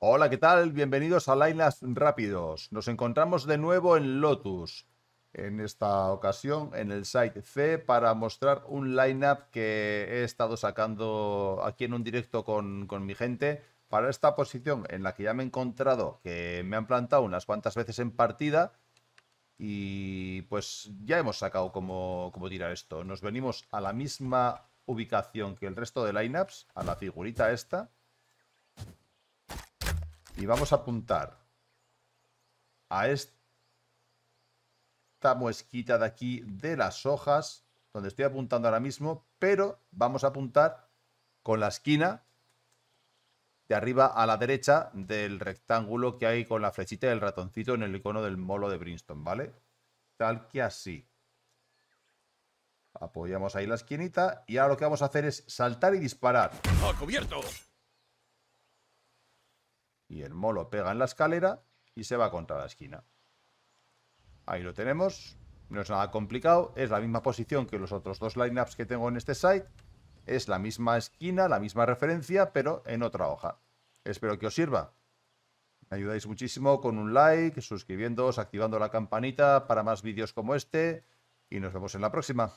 Hola, ¿qué tal? Bienvenidos a Ups Rápidos. Nos encontramos de nuevo en Lotus. En esta ocasión en el site C para mostrar un lineup que he estado sacando aquí en un directo con, con mi gente para esta posición en la que ya me he encontrado que me han plantado unas cuantas veces en partida y pues ya hemos sacado como cómo tirar esto. Nos venimos a la misma ubicación que el resto de lineups, a la figurita esta y vamos a apuntar a esta muesquita de aquí de las hojas, donde estoy apuntando ahora mismo, pero vamos a apuntar con la esquina de arriba a la derecha del rectángulo que hay con la flechita del ratoncito en el icono del molo de Brinston, ¿vale? Tal que así. Apoyamos ahí la esquinita y ahora lo que vamos a hacer es saltar y disparar. ¡A cubierto! Y el molo pega en la escalera y se va contra la esquina. Ahí lo tenemos. No es nada complicado. Es la misma posición que los otros dos lineups que tengo en este site. Es la misma esquina, la misma referencia, pero en otra hoja. Espero que os sirva. Me ayudáis muchísimo con un like, suscribiéndoos, activando la campanita para más vídeos como este. Y nos vemos en la próxima.